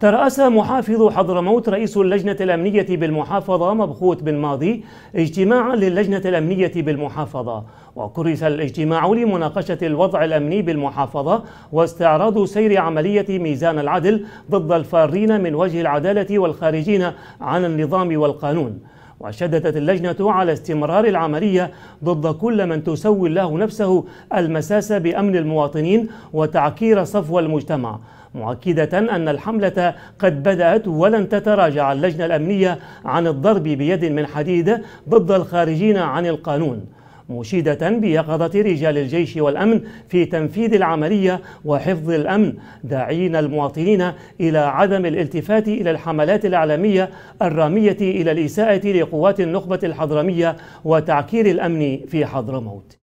ترأس محافظ حضرموت رئيس اللجنة الأمنية بالمحافظة مبخوت بن ماضي اجتماعا للجنة الأمنية بالمحافظة وكرس الاجتماع لمناقشة الوضع الأمني بالمحافظة واستعراض سير عملية ميزان العدل ضد الفارين من وجه العدالة والخارجين عن النظام والقانون وشددت اللجنة على استمرار العملية ضد كل من تسوي له نفسه المساس بأمن المواطنين وتعكير صفو المجتمع مؤكدة أن الحملة قد بدأت ولن تتراجع اللجنة الأمنية عن الضرب بيد من حديد ضد الخارجين عن القانون مشيدة بيقظة رجال الجيش والأمن في تنفيذ العملية وحفظ الأمن داعين المواطنين إلى عدم الالتفات إلى الحملات الإعلامية الرامية إلى الإساءة لقوات النخبة الحضرمية وتعكير الأمن في حضرموت